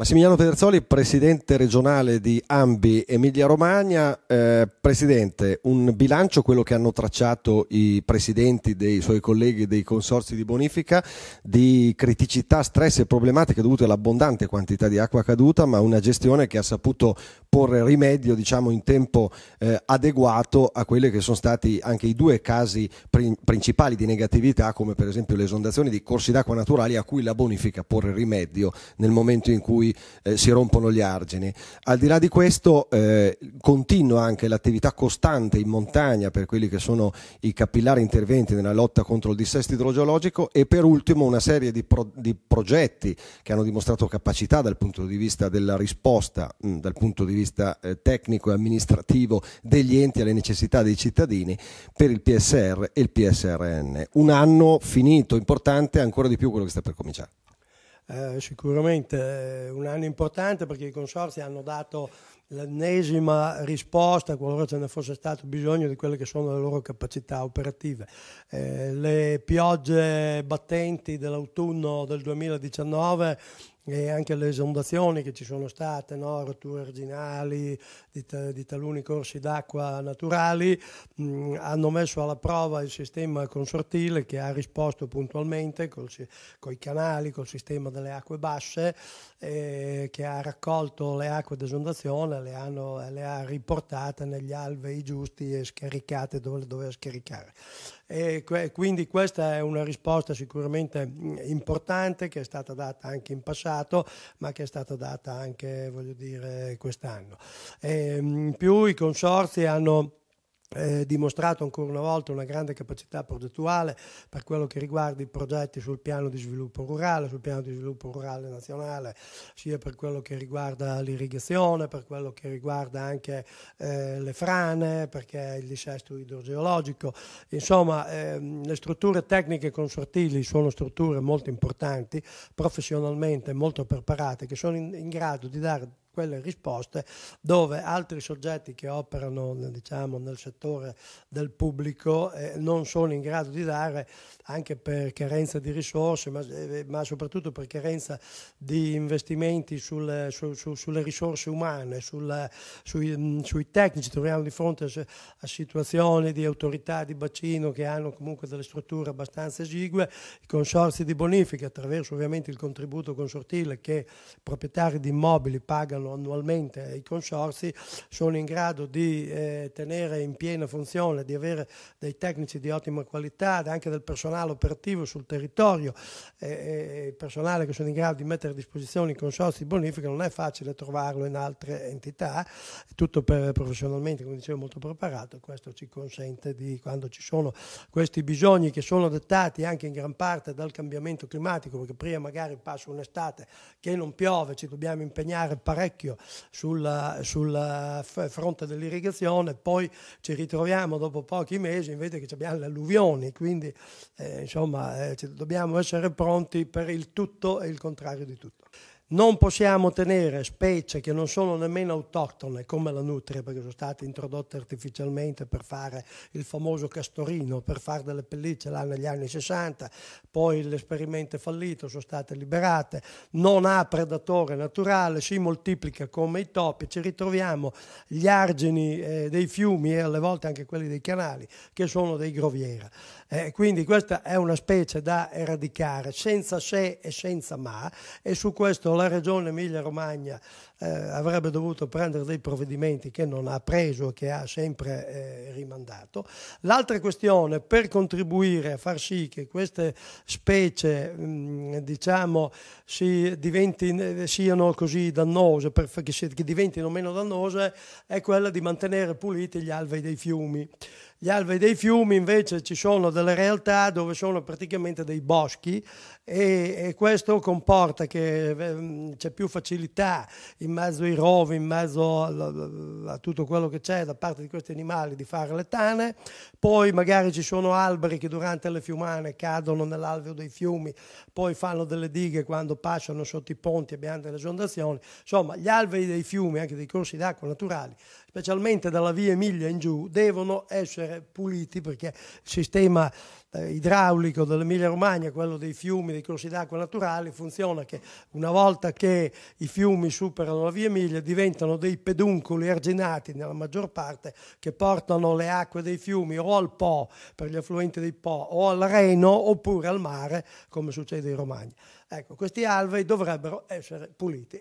Massimiliano Pederzoli, presidente regionale di Ambi Emilia Romagna. Eh, presidente, un bilancio, quello che hanno tracciato i presidenti dei suoi colleghi dei consorsi di bonifica, di criticità, stress e problematiche dovute all'abbondante quantità di acqua caduta, ma una gestione che ha saputo porre rimedio diciamo, in tempo eh, adeguato a quelli che sono stati anche i due casi prin principali di negatività, come per esempio le esondazioni di corsi d'acqua naturali a cui la bonifica porre rimedio nel momento in cui eh, si rompono gli argini. Al di là di questo eh, continua anche l'attività costante in montagna per quelli che sono i capillari interventi nella lotta contro il dissesto idrogeologico e per ultimo una serie di, pro di progetti che hanno dimostrato capacità dal punto di vista della risposta, mh, dal punto di vista eh, tecnico e amministrativo degli enti alle necessità dei cittadini per il PSR e il PSRN. Un anno finito, importante ancora di più quello che sta per cominciare. Eh, sicuramente eh, un anno importante perché i consorzi hanno dato l'ennesima risposta, qualora ce ne fosse stato bisogno, di quelle che sono le loro capacità operative. Eh, le piogge battenti dell'autunno del 2019 e anche le esondazioni che ci sono state, no? rotture originali di, t- di, taluni corsi d'acqua naturali, mh, mm, hanno messo alla prova il sistema consortile che ha risposto puntualmente con i canali, col sistema delle acque basse, eh, che ha raccolto le acque d'esondazione, le, hanno, le ha riportate negli alvei giusti e scaricate dove le doveva scaricare. E quindi questa è una risposta sicuramente mm, importante che è stata data anche in passato, ma che è stata data anche, voglio dire, quest'anno. E ehm, in più i consorzi hanno eh, dimostrato ancora una volta una grande capacità progettuale per quello che riguarda i progetti sul piano di sviluppo rurale, sul piano di sviluppo rurale nazionale, sia per quello che riguarda l'irrigazione, per quello che riguarda anche eh, le frane, perché il dissesto idrogeologico. Insomma, ehm, le strutture tecniche consortili sono strutture molto importanti, professionalmente molto preparate, che sono in, in grado di dare quelle risposte dove altri soggetti che operano diciamo, nel settore del pubblico eh, non sono in grado di dare anche per carenza di risorse ma, eh, ma soprattutto per carenza di investimenti sul, su, su, sulle risorse umane, sul, sui, mh, mm, sui, tecnici, troviamo di fronte a, a, situazioni di autorità di bacino che hanno comunque delle strutture abbastanza esigue, i consorzi di bonifica attraverso ovviamente il contributo consortile che proprietari di immobili pagano pagano annualmente i consorsi sono in grado di eh, tenere in piena funzione, di avere dei tecnici di ottima qualità, anche del personale operativo sul territorio, eh, eh, il personale che sono in grado di mettere a disposizione i consorsi di bonifica non è facile trovarlo in altre entità, tutto per, professionalmente, come dicevo, molto preparato questo ci consente di quando ci sono questi bisogni che sono dettati anche in gran parte dal cambiamento climatico, perché prima magari passa un'estate che non piove, ci dobbiamo impegnare parecchio Vecchio sulla, sulla fronte dell'irrigazione, poi ci ritroviamo dopo pochi mesi invece che abbiamo le alluvioni, quindi eh, insomma eh, dobbiamo essere pronti per il tutto e il contrario di tutto. Non possiamo tenere specie che non sono nemmeno autoctone, come la nutria, perché sono state introdotte artificialmente per fare il famoso castorino, per fare delle pellicce là negli anni 60, poi l'esperimento è fallito, sono state liberate, non ha predatore naturale, si moltiplica come i topi, ci ritroviamo gli argini eh, dei fiumi e alle volte anche quelli dei canali, che sono dei groviera. Eh, quindi questa è una specie da eradicare, senza se e senza ma, e su questo la regione Emilia-Romagna eh, avrebbe dovuto prendere dei provvedimenti che non ha preso e che ha sempre eh, rimandato. L'altra questione, per contribuire a far sì che queste specie mh, mm, diciamo, si diventi, siano così dannose, per, che, si, che diventino meno dannose, è quella di mantenere puliti gli alvei dei fiumi. Gli alvei dei fiumi invece ci sono delle realtà dove sono praticamente dei boschi e, e questo comporta che eh, c'è più facilità in mezzo ai rovi, in mezzo a, a tutto quello che c'è da parte di questi animali di fare le tane, poi magari ci sono alberi che durante le fiumane cadono nell'alveo dei fiumi, poi fanno delle dighe quando passano sotto i ponti e abbiamo delle esondazioni, insomma gli alberi dei fiumi, anche dei corsi d'acqua naturali, specialmente dalla via Emilia in giù, devono essere puliti perché il sistema eh, idraulico dell'Emilia Romagna, quello dei fiumi, dei corsi d'acqua naturali, funziona che una volta che i fiumi superano la via Emilia diventano dei peduncoli arginati nella maggior parte che portano le acque dei fiumi o al Po per gli affluenti dei Po o al Reno oppure al mare come succede in Romagna. Ecco, questi alvei dovrebbero essere puliti.